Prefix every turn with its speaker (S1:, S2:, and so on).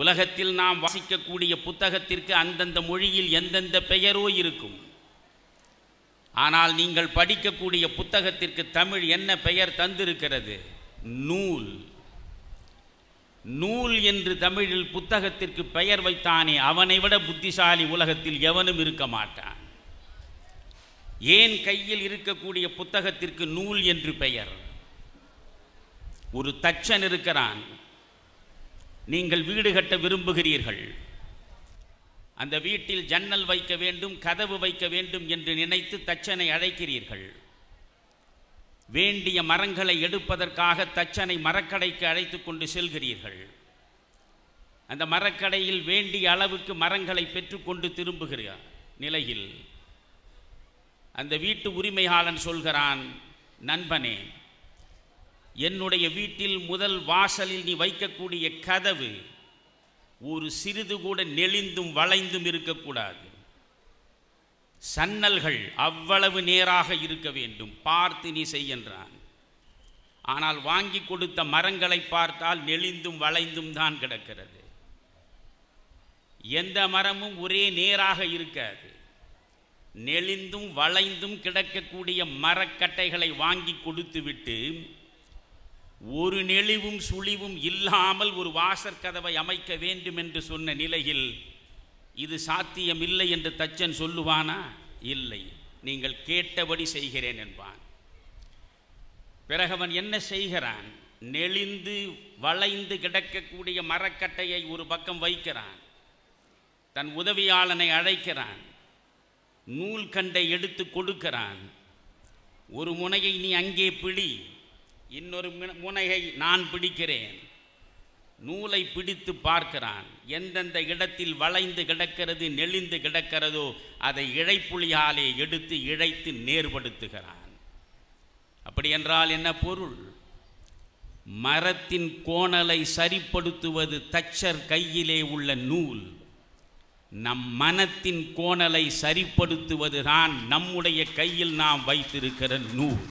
S1: உலகத்தில் நாம் வாசிக்கக்கூடிய புத்தகத்திற்கு அந்தந்த மொழியில் எந்தெந்த பெயரோ இருக்கும் ஆனால் நீங்கள் படிக்கக்கூடிய புத்தகத்திற்கு தமிழ் என்ன பெயர் தந்திருக்கிறது நூல் நூல் என்று தமிழில் புத்தகத்திற்கு பெயர் வைத்தானே அவனை விட புத்திசாலி உலகத்தில் எவனும் இருக்க மாட்டான் ஏன் கையில் இருக்கக்கூடிய புத்தகத்திற்கு நூல் என்று பெயர் ஒரு தச்சன் இருக்கிறான் நீங்கள் வீடு கட்ட விரும்புகிறீர்கள் அந்த வீட்டில் ஜன்னல் வைக்க வேண்டும் கதவு வைக்க வேண்டும் என்று நினைத்து தச்சனை அழைக்கிறீர்கள் வேண்டிய மரங்களை எடுப்பதற்காக தச்சனை மரக்கடைக்கு அழைத்து கொண்டு செல்கிறீர்கள் அந்த மரக்கடையில் வேண்டிய அளவுக்கு மரங்களை பெற்றுக்கொண்டு திரும்புகிற நிலையில் அந்த வீட்டு உரிமையாளன் சொல்கிறான் நண்பனே என்னுடைய வீட்டில் முதல் வாசலில் நீ வைக்கக்கூடிய கதவு ஒரு சிறிது கூட நெளிந்தும் வளைந்தும் இருக்கக்கூடாது சன்னல்கள் அவ்வளவு நேராக இருக்க வேண்டும் பார்த்து நீ செய்கின்றான் ஆனால் வாங்கி கொடுத்த மரங்களை பார்த்தால் நெளிந்தும் வளைந்தும் தான் கிடக்கிறது எந்த மரமும் ஒரே நேராக இருக்காது நெளிந்தும் வளைந்தும் கிடக்கக்கூடிய மரக்கட்டைகளை வாங்கி கொடுத்துவிட்டு ஒரு நெளிவும் சுழிவும் இல்லாமல் ஒரு வாசற் கதவை அமைக்க வேண்டும் என்று சொன்ன நிலையில் இது சாத்தியம் இல்லை என்று தச்சன் சொல்லுவானா இல்லை நீங்கள் கேட்டபடி செய்கிறேன் என்பான் பிறகவன் என்ன செய்கிறான் நெளிந்து வளைந்து கிடக்கக்கூடிய மரக்கட்டையை ஒரு பக்கம் வைக்கிறான் தன் உதவியாளனை அழைக்கிறான் நூல் கண்டை எடுத்து கொடுக்கிறான் ஒரு முனையை நீ அங்கே பிடி இன்னொரு முனையை நான் பிடிக்கிறேன் நூலை பிடித்து பார்க்கிறான் எந்தெந்த இடத்தில் வளைந்து கிடக்கிறது நெளிந்து கிடக்கிறதோ அதை இழைப்புலியாலே எடுத்து இழைத்து நேர்படுத்துகிறான் அப்படி என்றால் என்ன பொருள் மரத்தின் கோணலை சரிப்படுத்துவது தச்சர் கையிலே உள்ள நூல் நம் மனத்தின் கோணலை சரிப்படுத்துவதுதான் நம்முடைய கையில் நாம் வைத்திருக்கிற நூல்